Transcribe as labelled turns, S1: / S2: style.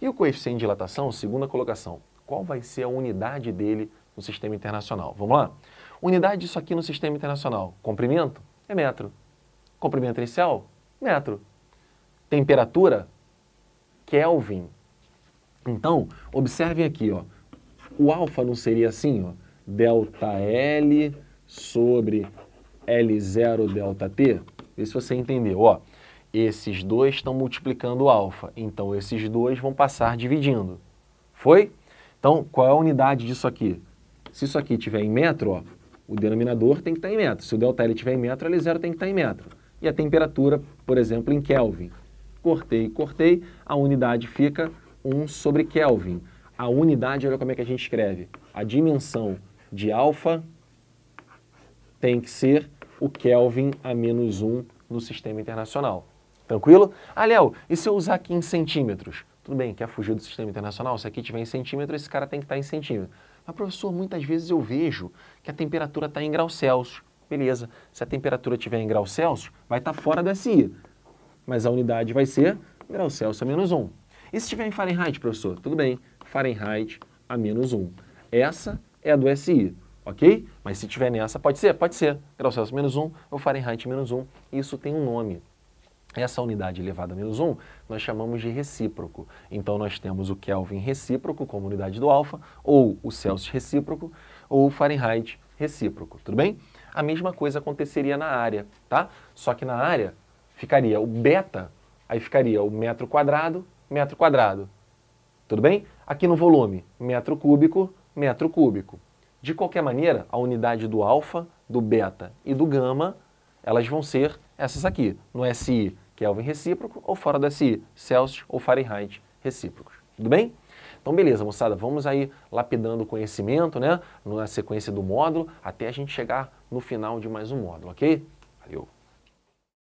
S1: E o coeficiente de dilatação, segunda colocação, qual vai ser a unidade dele no sistema internacional? Vamos lá? Unidade disso aqui no sistema internacional. Comprimento é metro. Comprimento inicial, metro. Temperatura, Kelvin. Então, observem aqui, ó. O alfa não seria assim, ó, delta L sobre L0 delta T? Vê se você entendeu, ó. Esses dois estão multiplicando o alfa, então esses dois vão passar dividindo. Foi? Então, qual é a unidade disso aqui? Se isso aqui tiver em metro, ó, o denominador tem que estar tá em metro. Se o delta estiver em metro, L0 tem que estar tá em metro. E a temperatura, por exemplo, em Kelvin. Cortei, cortei, a unidade fica 1 sobre Kelvin. A unidade, olha como é que a gente escreve. A dimensão de alfa tem que ser o Kelvin a menos 1 no sistema internacional. Tranquilo? Ah, Léo, e se eu usar aqui em centímetros? Tudo bem, quer fugir do sistema internacional? Se aqui tiver em centímetros, esse cara tem que estar tá em centímetros. Mas, professor, muitas vezes eu vejo que a temperatura está em graus Celsius. Beleza, se a temperatura estiver em graus Celsius, vai estar tá fora da SI. Mas a unidade vai ser graus Celsius a menos 1. E se estiver em Fahrenheit, professor? Tudo bem, Fahrenheit a menos 1. Essa é a do SI, ok? Mas se tiver nessa, pode ser? Pode ser. Graus Celsius menos 1 ou Fahrenheit menos 1. Isso tem um nome. Essa unidade elevada a menos 1 nós chamamos de recíproco. Então nós temos o Kelvin recíproco como unidade do alfa, ou o Celsius recíproco, ou o Fahrenheit recíproco, tudo bem? A mesma coisa aconteceria na área, tá? Só que na área ficaria o beta, aí ficaria o metro quadrado, metro quadrado, tudo bem? Aqui no volume, metro cúbico, metro cúbico. De qualquer maneira, a unidade do alfa, do beta e do gama, elas vão ser essas aqui. No SI, Kelvin recíproco, ou fora do SI, Celsius ou Fahrenheit recíprocos. Tudo bem? Então, beleza, moçada, vamos aí lapidando o conhecimento, né, na sequência do módulo, até a gente chegar no final de mais um módulo, ok? Valeu!